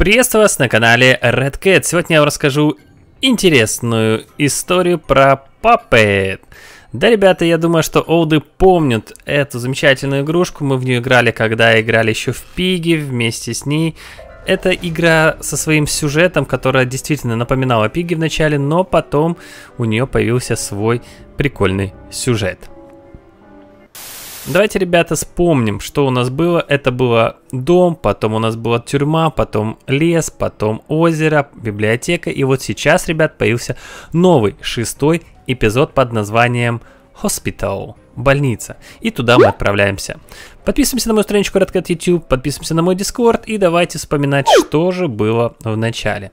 Приветствую вас на канале Red Cat. Сегодня я вам расскажу интересную историю про Puppet. Да, ребята, я думаю, что олды помнят эту замечательную игрушку. Мы в нее играли, когда играли еще в Пиги вместе с ней. Это игра со своим сюжетом, которая действительно напоминала Пиги вначале, но потом у нее появился свой прикольный сюжет. Давайте, ребята, вспомним, что у нас было. Это было дом, потом у нас была тюрьма, потом лес, потом озеро, библиотека. И вот сейчас, ребят, появился новый, шестой эпизод под названием «Hospital» больница. И туда мы отправляемся. Подписываемся на мою страничку RedCat YouTube, подписываемся на мой Discord и давайте вспоминать, что же было в начале.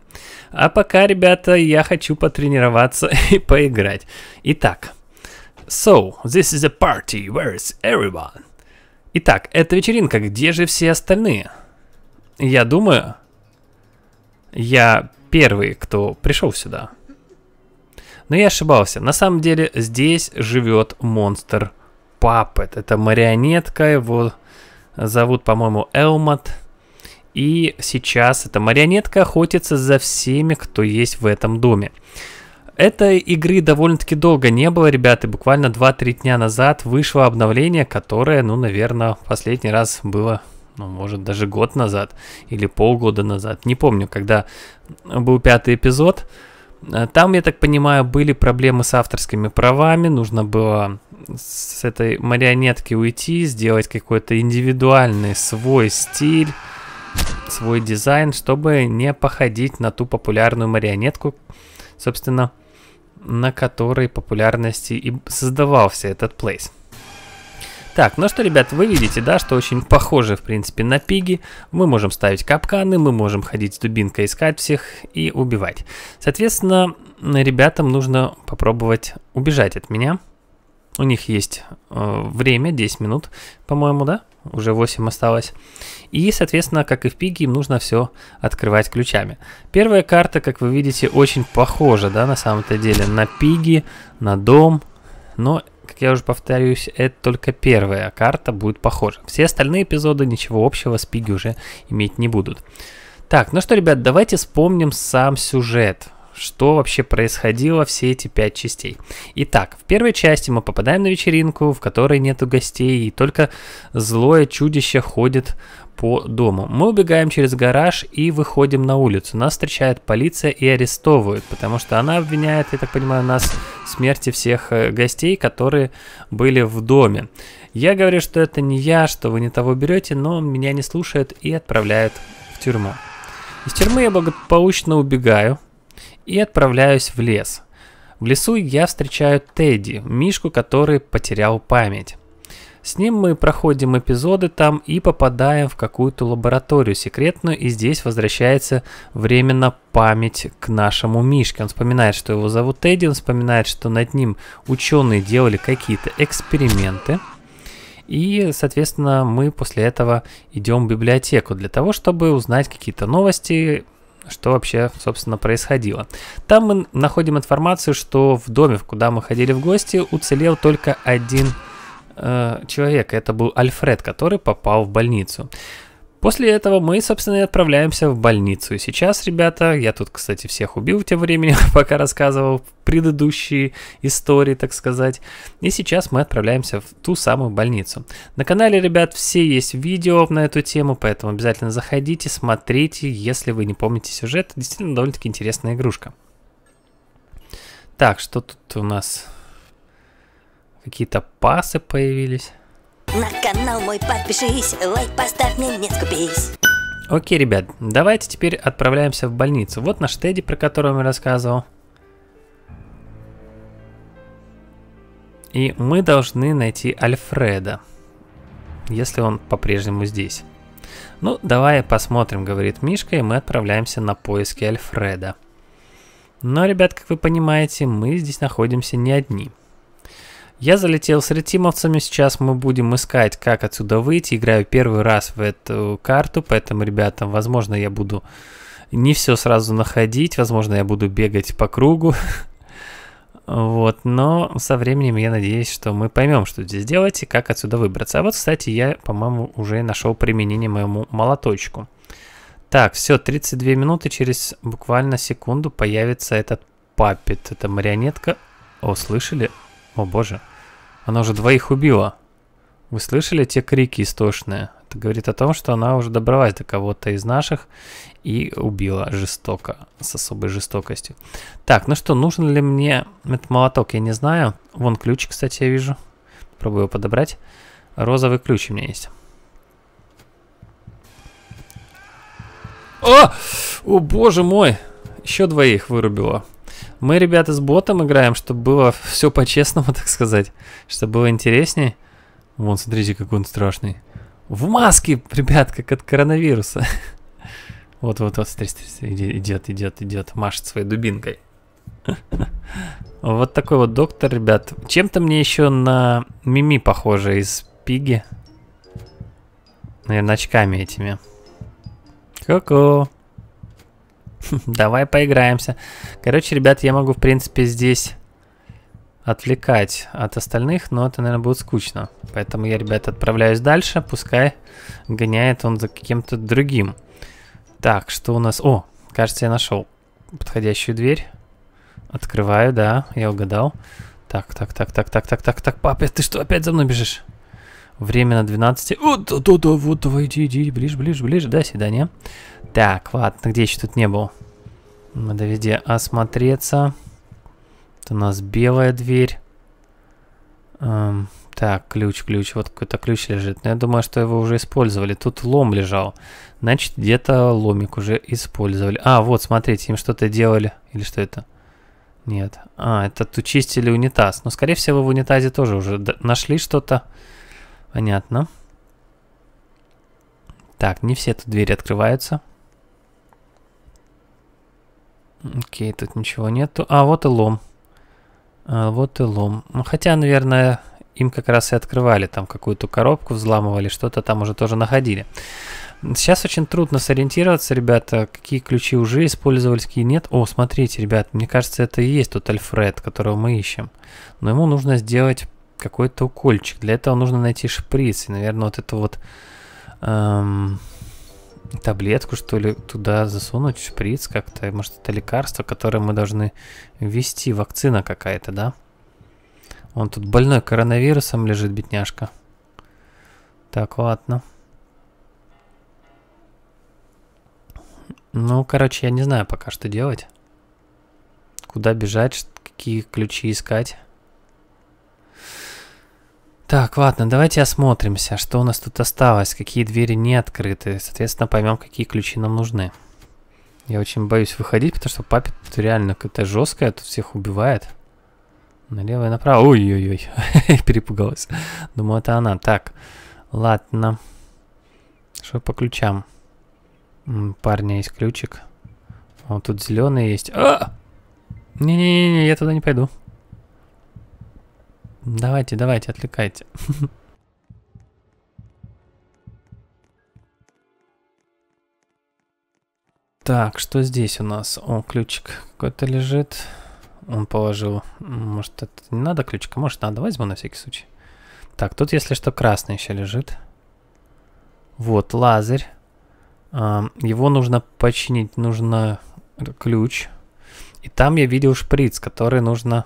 А пока, ребята, я хочу потренироваться и поиграть. Итак, So, this is a party, where is everyone? Итак, это вечеринка, где же все остальные? Я думаю, я первый, кто пришел сюда. Но я ошибался. На самом деле здесь живет монстр Папет. Это марионетка, его зовут, по-моему, Элмот. И сейчас эта марионетка охотится за всеми, кто есть в этом доме. Этой игры довольно-таки долго не было, ребята, буквально 2-3 дня назад вышло обновление, которое, ну, наверное, последний раз было ну, может, даже год назад или полгода назад, не помню, когда был пятый эпизод. Э, там, я так понимаю, были проблемы с авторскими правами, нужно было с этой марионетки уйти, сделать какой-то индивидуальный свой стиль, свой дизайн, чтобы не походить на ту популярную марионетку, собственно, на которой популярности и создавался этот плейс. Так, ну что, ребят, вы видите, да, что очень похоже, в принципе, на пиги. Мы можем ставить капканы, мы можем ходить с дубинкой, искать всех и убивать. Соответственно, ребятам нужно попробовать убежать от меня. У них есть э, время, 10 минут, по-моему, да? Уже 8 осталось. И, соответственно, как и в пиге, им нужно все открывать ключами. Первая карта, как вы видите, очень похожа, да, на самом-то деле, на пиги, на дом. Но, как я уже повторюсь, это только первая карта будет похожа. Все остальные эпизоды ничего общего с пиги уже иметь не будут. Так, ну что, ребят, давайте вспомним сам сюжет что вообще происходило все эти пять частей. Итак, в первой части мы попадаем на вечеринку, в которой нету гостей, и только злое чудище ходит по дому. Мы убегаем через гараж и выходим на улицу. Нас встречает полиция и арестовывают, потому что она обвиняет, я так понимаю, нас в смерти всех э, гостей, которые были в доме. Я говорю, что это не я, что вы не того берете, но меня не слушают и отправляют в тюрьму. Из тюрьмы я благополучно убегаю, и отправляюсь в лес. В лесу я встречаю Тедди, мишку, который потерял память. С ним мы проходим эпизоды там и попадаем в какую-то лабораторию секретную, и здесь возвращается временно память к нашему Мишке. Он вспоминает, что его зовут Тедди, он вспоминает, что над ним ученые делали какие-то эксперименты. И, соответственно, мы после этого идем в библиотеку для того, чтобы узнать какие-то новости, что вообще, собственно, происходило. Там мы находим информацию, что в доме, куда мы ходили в гости, уцелел только один э, человек. Это был Альфред, который попал в больницу. После этого мы, собственно, и отправляемся в больницу. И сейчас, ребята, я тут, кстати, всех убил тем временем, пока рассказывал предыдущие истории, так сказать. И сейчас мы отправляемся в ту самую больницу. На канале, ребят, все есть видео на эту тему, поэтому обязательно заходите, смотрите, если вы не помните сюжет. Действительно, довольно-таки интересная игрушка. Так, что тут у нас? Какие-то пасы появились. На канал мой подпишись, лайк поставь мне, не скупись. Окей, ребят, давайте теперь отправляемся в больницу. Вот наш Тедди, про которого я рассказывал. И мы должны найти Альфреда, если он по-прежнему здесь. Ну, давай посмотрим, говорит Мишка, и мы отправляемся на поиски Альфреда. Но, ребят, как вы понимаете, мы здесь находимся не одни. Я залетел с ретимовцами, сейчас мы будем искать, как отсюда выйти. Играю первый раз в эту карту, поэтому, ребята, возможно, я буду не все сразу находить, возможно, я буду бегать по кругу. Вот, но со временем я надеюсь, что мы поймем, что здесь делать и как отсюда выбраться. А вот, кстати, я, по-моему, уже нашел применение моему молоточку. Так, все, 32 минуты, через буквально секунду появится этот папет, эта марионетка. О, слышали? О боже, она уже двоих убила. Вы слышали те крики истошные? Это говорит о том, что она уже добралась до кого-то из наших и убила жестоко, с особой жестокостью. Так, ну что, нужен ли мне этот молоток, я не знаю. Вон ключ, кстати, я вижу. Пробую его подобрать. Розовый ключ у меня есть. О! О, боже мой! Еще двоих вырубила. Мы, ребята, с ботом играем, чтобы было все по-честному, так сказать. Чтобы было интереснее. Вон, смотрите, какой он страшный. В маске, ребят, как от коронавируса. Вот-вот-вот, смотри, смотри, идет, идет, идет, машет своей дубинкой. Вот такой вот доктор, ребят. Чем-то мне еще на Мими похоже из Пиги. Наверное, очками этими. Ку-ку. Давай поиграемся. Короче, ребят, я могу, в принципе, здесь отвлекать от остальных, но это, наверное, будет скучно. Поэтому я, ребят, отправляюсь дальше, пускай гоняет он за каким-то другим. Так, что у нас... О, кажется, я нашел подходящую дверь. Открываю, да, я угадал. Так, так, так, так, так, так, так, так, папа, ты что, опять за мной бежишь? Время на 12. Вот, да, да, вот, давай, иди, иди, ближе, ближе, ближе, да, свидания. Так, ладно, где еще тут не был? Надо везде осмотреться. Это у нас белая дверь. Эм, так, ключ, ключ, вот какой-то ключ лежит. Но я думаю, что его уже использовали. Тут лом лежал. Значит, где-то ломик уже использовали. А, вот, смотрите, им что-то делали. Или что это? Нет. А, это тут чистили унитаз. Но, скорее всего, в унитазе тоже уже нашли что-то. Понятно. Так, не все тут двери открываются. Окей, тут ничего нету. А, вот и лом. А, вот и лом. Ну, хотя, наверное, им как раз и открывали. Там какую-то коробку взламывали, что-то там уже тоже находили. Сейчас очень трудно сориентироваться, ребята, какие ключи уже использовались, какие нет. О, смотрите, ребят, мне кажется, это и есть тот Альфред, которого мы ищем. Но ему нужно сделать какой-то укольчик. Для этого нужно найти шприц. И, наверное, вот эту вот эм, таблетку, что ли, туда засунуть, шприц как-то. Может, это лекарство, которое мы должны ввести, вакцина какая-то, да? Он тут больной коронавирусом лежит, бедняжка. Так, ладно. Ну, короче, я не знаю пока, что делать. Куда бежать, какие ключи искать. Так, ладно, давайте осмотримся, что у нас тут осталось, какие двери не открыты. Соответственно, поймем, какие ключи нам нужны. Я очень боюсь выходить, потому что папе тут реально какая-то жесткая, тут всех убивает. Налево и направо. Ой-ой-ой, перепугалась. Думаю, это она. Так, ладно. Что по ключам? У парня есть ключик. Вот тут зеленый есть. А! Не-не-не, я туда не пойду. Давайте, давайте, отвлекайте. Так, что здесь у нас? О, ключик какой-то лежит. Он положил. Может, это не надо ключика? Может, надо. Возьму на всякий случай. Так, тут, если что, красный еще лежит. Вот, лазерь. А, его нужно починить. Нужно ключ. И там я видел шприц, который нужно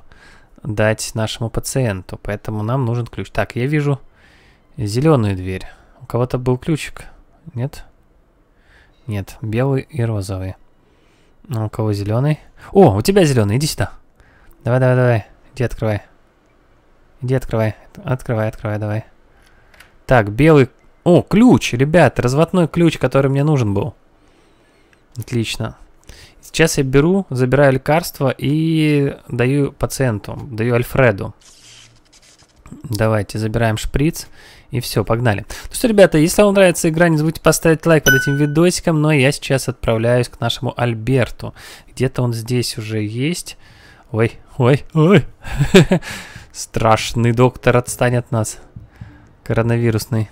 дать нашему пациенту, поэтому нам нужен ключ. Так, я вижу зеленую дверь. У кого-то был ключик, нет? Нет, белый и розовый. А у кого зеленый? О, у тебя зеленый, иди сюда. Давай, давай, давай, иди открывай. Иди открывай, открывай, открывай, давай. Так, белый... О, ключ, ребят, разводной ключ, который мне нужен был. Отлично. Сейчас я беру, забираю лекарство и даю пациенту, даю Альфреду. Давайте забираем шприц. И все, погнали. Ну что, ребята, если вам нравится игра, не забудьте поставить лайк под этим видосиком. Но ну, а я сейчас отправляюсь к нашему Альберту. Где-то он здесь уже есть. Ой, ой, ой. Страшный доктор, отстань от нас. Коронавирусный.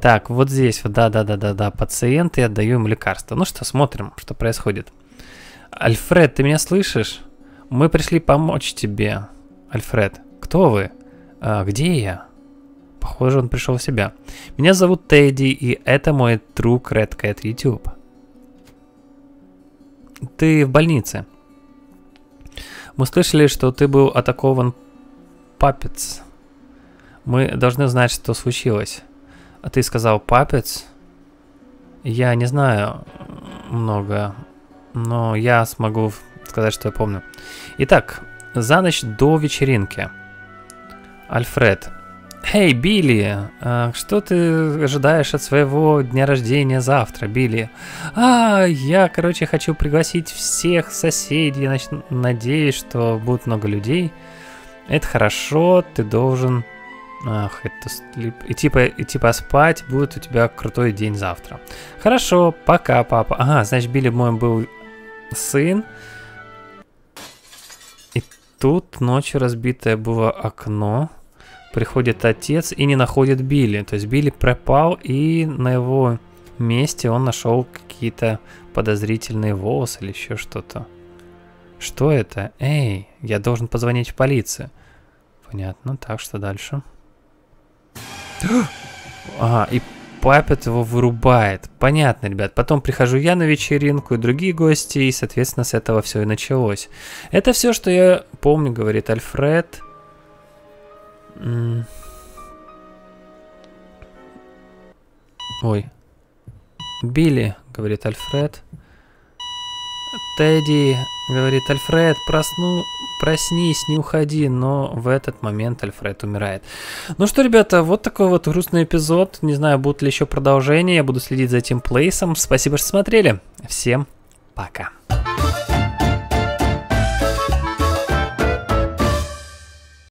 Так, вот здесь, да-да-да-да-да, пациенты, отдаю им лекарства. Ну что, смотрим, что происходит. Альфред, ты меня слышишь? Мы пришли помочь тебе. Альфред, кто вы? А, где я? Похоже, он пришел в себя. Меня зовут Тедди, и это мой друг Red Cat YouTube. Ты в больнице. Мы слышали, что ты был атакован папец. Мы должны знать, что случилось. А ты сказал папец? Я не знаю много но я смогу сказать, что я помню. Итак, за ночь до вечеринки. Альфред. Эй, Билли, а что ты ожидаешь от своего дня рождения завтра, Билли? А, я, короче, хочу пригласить всех соседей, нач... надеюсь, что будет много людей. Это хорошо, ты должен... Ах, это слип... И типа, и типа спать, будет у тебя крутой день завтра. Хорошо, пока, папа. Ага, значит, Билли, мой был сын. И тут ночью разбитое было окно. Приходит отец и не находит Билли. То есть Билли пропал, и на его месте он нашел какие-то подозрительные волосы или еще что-то. Что это? Эй, я должен позвонить в полицию. Понятно, так что дальше. а, и Папет его вырубает. Понятно, ребят. Потом прихожу я на вечеринку и другие гости, и, соответственно, с этого все и началось. Это все, что я помню, говорит Альфред. Ой. Билли, говорит Альфред. «Тедди», — говорит Альфред, — «просну, проснись, не уходи, но в этот момент Альфред умирает. Ну что, ребята, вот такой вот грустный эпизод. Не знаю, будут ли еще продолжения, я буду следить за этим плейсом. Спасибо, что смотрели. Всем пока.